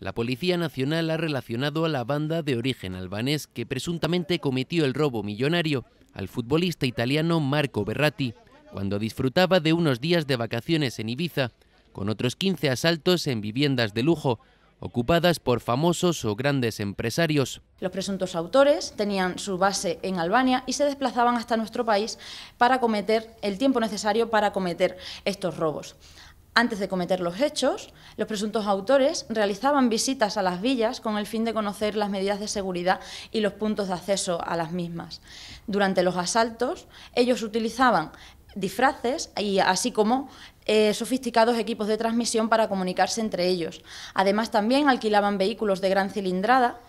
La Policía Nacional ha relacionado a la banda de origen albanés que presuntamente cometió el robo millonario al futbolista italiano Marco Berratti cuando disfrutaba de unos días de vacaciones en Ibiza, con otros 15 asaltos en viviendas de lujo, ocupadas por famosos o grandes empresarios. Los presuntos autores tenían su base en Albania y se desplazaban hasta nuestro país para cometer el tiempo necesario para cometer estos robos. Antes de cometer los hechos, los presuntos autores realizaban visitas a las villas con el fin de conocer las medidas de seguridad y los puntos de acceso a las mismas. Durante los asaltos, ellos utilizaban disfraces y así como eh, sofisticados equipos de transmisión para comunicarse entre ellos. Además también alquilaban vehículos de gran cilindrada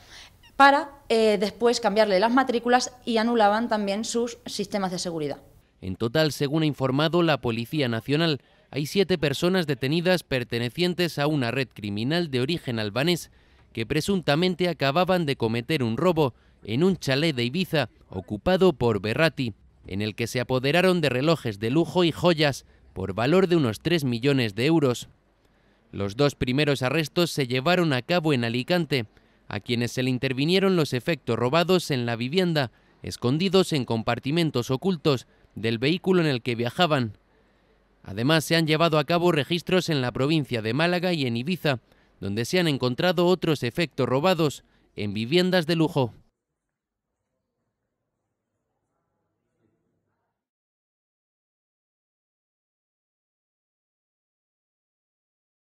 para eh, después cambiarle las matrículas y anulaban también sus sistemas de seguridad. En total, según ha informado la Policía Nacional, hay siete personas detenidas pertenecientes a una red criminal de origen albanés que presuntamente acababan de cometer un robo en un chalet de Ibiza ocupado por Berrati, en el que se apoderaron de relojes de lujo y joyas por valor de unos 3 millones de euros. Los dos primeros arrestos se llevaron a cabo en Alicante, a quienes se le intervinieron los efectos robados en la vivienda, escondidos en compartimentos ocultos del vehículo en el que viajaban. Además, se han llevado a cabo registros en la provincia de Málaga y en Ibiza, donde se han encontrado otros efectos robados en viviendas de lujo.